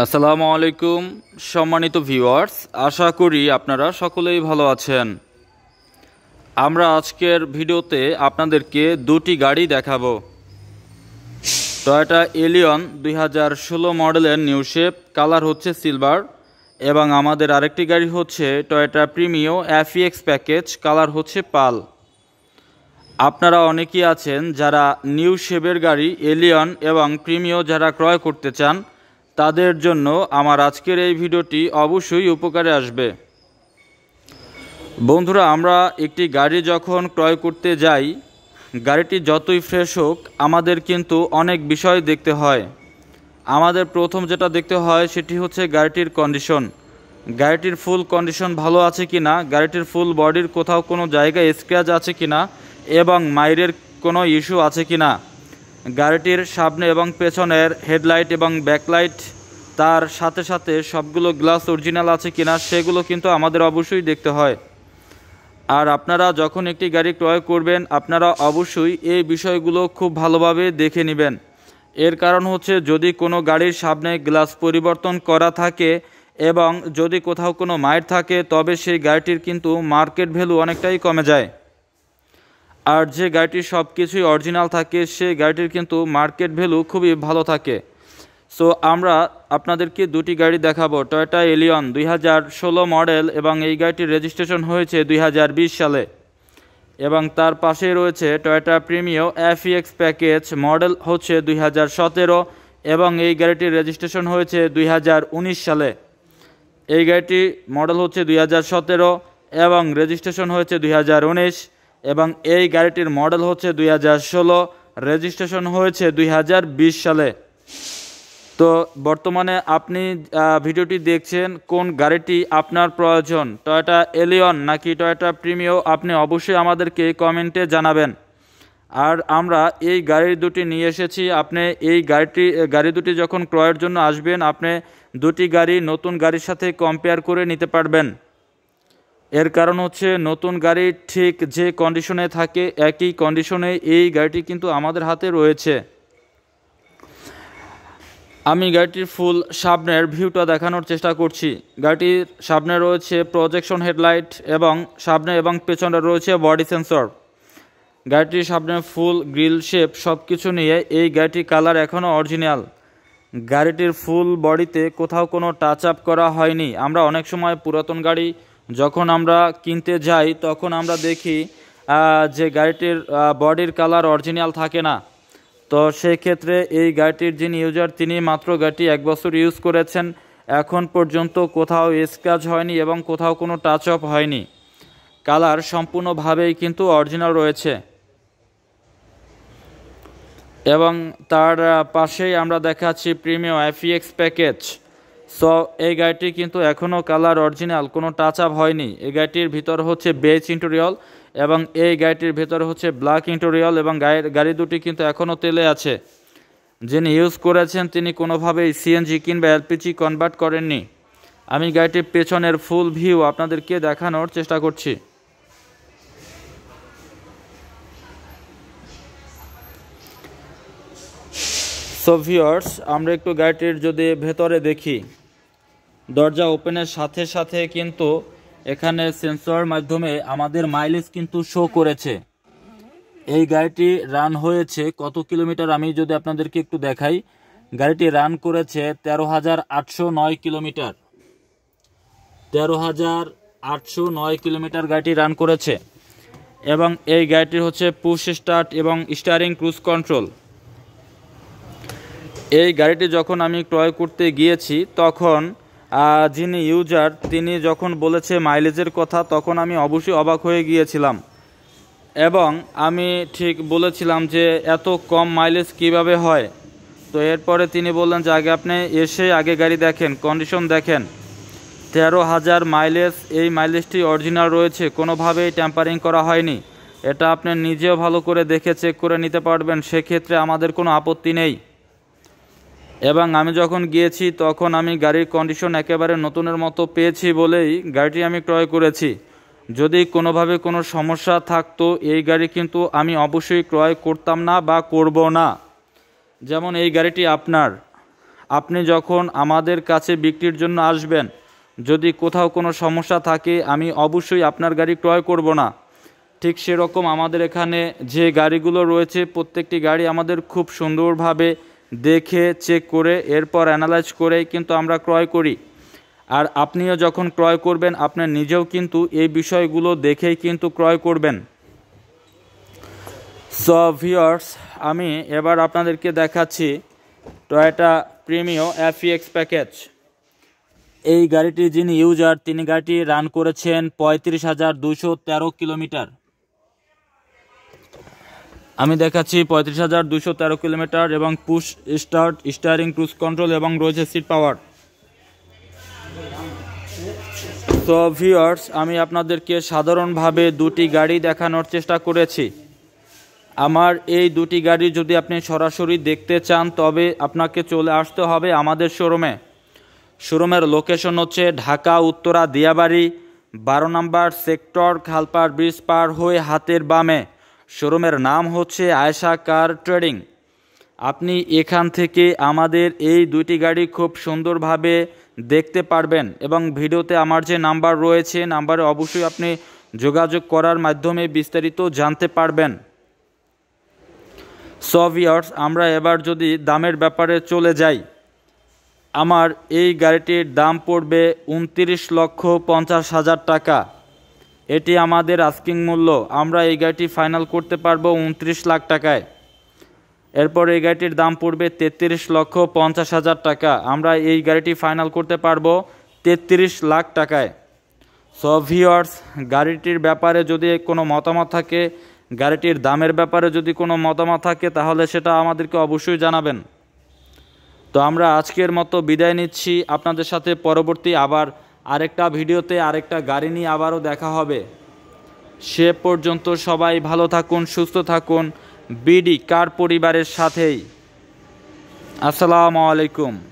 আসসালামু আলাইকুম সম্মানিত ভিওয়ার্স আশা করি আপনারা সকলেই ভালো আছেন আমরা আজকের ভিডিওতে আপনাদেরকে দুটি গাড়ি দেখাবো টয়টা এলিয়ন দুই মডেলের নিউ শেপ কালার হচ্ছে সিলভার এবং আমাদের আরেকটি গাড়ি হচ্ছে Toyota Premio X package colour হচ্ছে পাল আপনারা অনেকেই আছেন যারা নিউ শেপের গাড়ি এলিয়ন এবং প্রিমিও যারা ক্রয় করতে চান তাদের জন্য আমার আজকের এই ভিডিওটি অবশ্যই উপকারে আসবে বন্ধুরা আমরা একটি গাড়ি যখন ক্রয় করতে যাই গাড়িটি যতই ফ্রেশ হোক আমাদের কিন্তু অনেক বিষয় দেখতে হয় আমাদের প্রথম যেটা দেখতে হয় সেটি হচ্ছে গাড়িটির কন্ডিশন গাড়িটির ফুল কন্ডিশন ভালো আছে কি না গাড়িটির ফুল বডির কোথাও কোনো জায়গায় স্ক্র্যাচ আছে কি না এবং মাইরের কোনো ইস্যু আছে কি না গাড়িটির সামনে এবং পেছনের হেডলাইট এবং ব্যাকলাইট তার সাথে সাথে সবগুলো গ্লাস অরিজিনাল আছে কিনা সেগুলো কিন্তু আমাদের অবশ্যই দেখতে হয় আর আপনারা যখন একটি গাড়ি ক্রয় করবেন আপনারা অবশ্যই এই বিষয়গুলো খুব ভালোভাবে দেখে নেবেন এর কারণ হচ্ছে যদি কোনো গাড়ির সামনে গ্লাস পরিবর্তন করা থাকে এবং যদি কোথাও কোনো মায়ের থাকে তবে সেই গাড়িটির কিন্তু মার্কেট ভ্যালু অনেকটাই কমে যায় আর যে গাড়িটির সব কিছুই অরিজিনাল থাকে সে গাড়িটির কিন্তু মার্কেট ভ্যালু খুবই ভালো থাকে সো আমরা আপনাদেরকে দুটি গাড়ি দেখাবো টয়টা এলিয়ন দুই হাজার ষোলো মডেল এবং এই গাড়িটির রেজিস্ট্রেশন হয়েছে দুই সালে এবং তার পাশে রয়েছে Toyota Premio FEX package model হচ্ছে দুই এবং এই গাড়িটির রেজিস্ট্রেশন হয়েছে দুই সালে এই গাড়িটি মডেল হচ্ছে দুই এবং রেজিস্ট্রেশন হয়েছে দুই এবং এই গাড়িটির মডেল হচ্ছে দুই রেজিস্ট্রেশন হয়েছে দুই সালে তো বর্তমানে আপনি ভিডিওটি দেখছেন কোন গাড়িটি আপনার প্রয়োজন টয়টা এলিয়ন নাকি টয়টা প্রিমিও আপনি অবশ্যই আমাদেরকে কমেন্টে জানাবেন আর আমরা এই গাড়ি দুটি নিয়ে এসেছি আপনি এই গাড়িটি গাড়ি দুটি যখন ক্রয়ের জন্য আসবেন আপনি দুটি গাড়ি নতুন গাড়ির সাথে কম্পেয়ার করে নিতে পারবেন এর কারণ হচ্ছে নতুন গাড়ি ঠিক যে কন্ডিশনে থাকে একই কন্ডিশনে এই গাড়িটি কিন্তু আমাদের হাতে রয়েছে আমি গাড়িটির ফুল সামনের ভিউটা দেখানোর চেষ্টা করছি গাড়িটির সামনে রয়েছে প্রজেকশন হেডলাইট এবং সামনে এবং পেছনে রয়েছে বডি সেন্সর গাড়িটির সামনে ফুল গ্রিল শেপ সব কিছু নিয়ে এই গাড়িটির কালার এখনও অরিজিনাল গাড়িটির ফুল বডিতে কোথাও কোনো টাচ আপ করা হয়নি আমরা অনেক সময় পুরাতন গাড়ি যখন আমরা কিনতে যাই তখন আমরা দেখি যে গাড়িটির বডির কালার অরিজিনাল থাকে না তো সেক্ষেত্রে এই গাড়িটির যিনি ইউজার তিনি মাত্র গাড়িটি এক বছর ইউজ করেছেন এখন পর্যন্ত কোথাও স্ক্র্যাচ হয়নি এবং কোথাও কোনো টাচ আপ হয়নি কালার সম্পূর্ণভাবেই কিন্তু অরিজিনাল রয়েছে এবং তার পাশেই আমরা দেখাচ্ছি প্রিমিয়াম এফিএক্স প্যাকেজ সো এই গাড়িটি কিন্তু এখনও কালার অরিজিনাল কোনো টাচ আপ হয়নি এই গাড়িটির ভিতর হচ্ছে বেচ ইন্টোরিয়াল এবং এই গাড়িটির ভেতর হচ্ছে ব্ল্যাক ইন্টোরিয়াল এবং গাড়ির গাড়ি দুটি কিন্তু এখনও তেলে আছে যিনি ইউজ করেছেন তিনি কোনোভাবেই সিএনজি কিংবা এলপিজি কনভার্ট করেননি আমি গাড়িটির পেছনের ফুল ভিউ আপনাদেরকে দেখানোর চেষ্টা করছি সোভিয়র্স আমরা একটু গাড়িটির যদি ভেতরে দেখি দরজা ওপেনের সাথে সাথে কিন্তু এখানে সেন্সর মাধ্যমে আমাদের মাইলেজ কিন্তু শো করেছে এই গাড়িটি রান হয়েছে কত কিলোমিটার আমি যদি আপনাদেরকে একটু দেখাই গাড়িটি রান করেছে তেরো হাজার আটশো নয় কিলোমিটার তেরো হাজার আটশো নয় কিলোমিটার গাড়িটি রান করেছে এবং এই গাড়িটি হচ্ছে পুশ স্টার্ট এবং স্টারিং ক্রুজ কন্ট্রোল এই গাড়িটি যখন আমি ক্রয় করতে গিয়েছি তখন যিনি ইউজার তিনি যখন বলেছে মাইলেজের কথা তখন আমি অবশ্যই অবাক হয়ে গিয়েছিলাম এবং আমি ঠিক বলেছিলাম যে এত কম মাইলেজ কিভাবে হয় তো এরপরে তিনি বললেন যে আগে আপনি এসে আগে গাড়ি দেখেন কন্ডিশন দেখেন তেরো হাজার মাইলেজ এই মাইলেজটি অরিজিনাল রয়েছে কোনোভাবেই ট্যাম্পারিং করা হয়নি এটা আপনি নিজেও ভালো করে দেখে চেক করে নিতে পারবেন সেক্ষেত্রে আমাদের কোনো আপত্তি নেই এবং আমি যখন গিয়েছি তখন আমি গাড়ির কন্ডিশন একেবারে নতুনের মতো পেয়েছি বলেই গাড়িটি আমি ক্রয় করেছি যদি কোনোভাবে কোনো সমস্যা থাকতো এই গাড়ি কিন্তু আমি অবশ্যই ক্রয় করতাম না বা করব না যেমন এই গাড়িটি আপনার আপনি যখন আমাদের কাছে বিক্রির জন্য আসবেন যদি কোথাও কোনো সমস্যা থাকে আমি অবশ্যই আপনার গাড়ি ক্রয় করব না ঠিক সেরকম আমাদের এখানে যে গাড়িগুলো রয়েছে প্রত্যেকটি গাড়ি আমাদের খুব সুন্দরভাবে দেখে চেক করে এরপর অ্যানালাইজ করে কিন্তু আমরা ক্রয় করি আর আপনিও যখন ক্রয় করবেন আপনার নিজেও কিন্তু এই বিষয়গুলো দেখেই কিন্তু ক্রয় করবেন সো ভিওর্স আমি এবার আপনাদেরকে দেখাচ্ছি টয়োটা প্রিমিও এফিএক্স প্যাকেজ এই গাড়িটি যিনি ইউজার তিনি গাড়িটি রান করেছেন পঁয়ত্রিশ হাজার দুশো তেরো কিলোমিটার আমি দেখাচ্ছি পঁয়ত্রিশ হাজার দুশো তেরো কিলোমিটার এবং push start steering cruise control এবং রয়েছে সিট পাওয়ার তো ভিওর্স আমি আপনাদেরকে সাধারণভাবে দুটি গাড়ি দেখানোর চেষ্টা করেছি আমার এই দুটি গাড়ি যদি আপনি সরাসরি দেখতে চান তবে আপনাকে চলে আসতে হবে আমাদের শোরুমে শোরুমের লোকেশন হচ্ছে ঢাকা উত্তরা দিয়াবাড়ি বারো নম্বর সেক্টর খালপার ব্রিজ পার হয়ে হাতের বামে শোরুমের নাম হচ্ছে আয়শা কার ট্রেডিং আপনি এখান থেকে আমাদের এই দুটি গাড়ি খুব সুন্দরভাবে দেখতে পারবেন এবং ভিডিওতে আমার যে নাম্বার রয়েছে নাম্বারে অবশ্যই আপনি যোগাযোগ করার মাধ্যমে বিস্তারিত জানতে পারবেন সভিয়ার্স আমরা এবার যদি দামের ব্যাপারে চলে যাই আমার এই গাড়িটির দাম পড়বে উনত্রিশ লক্ষ পঞ্চাশ হাজার টাকা এটি আমাদের আস্কিং মূল্য আমরা এই গাড়িটি ফাইনাল করতে পারবো উনত্রিশ লাখ টাকায় এরপর এই গাড়িটির দাম পড়বে তেত্রিশ লক্ষ পঞ্চাশ হাজার টাকা আমরা এই গাড়িটি ফাইনাল করতে পারবো তেত্রিশ লাখ টাকায় সো গাড়িটির ব্যাপারে যদি কোনো মতামত থাকে গাড়িটির দামের ব্যাপারে যদি কোনো মতামত থাকে তাহলে সেটা আমাদেরকে অবশ্যই জানাবেন তো আমরা আজকের মতো বিদায় নিচ্ছি আপনাদের সাথে পরবর্তী আবার আরেকটা ভিডিওতে আরেকটা গাড়ি নিয়ে আবারও দেখা হবে সে পর্যন্ত সবাই ভালো থাকুন সুস্থ থাকুন বিডি কার পরিবারের সাথেই আসসালামু আলাইকুম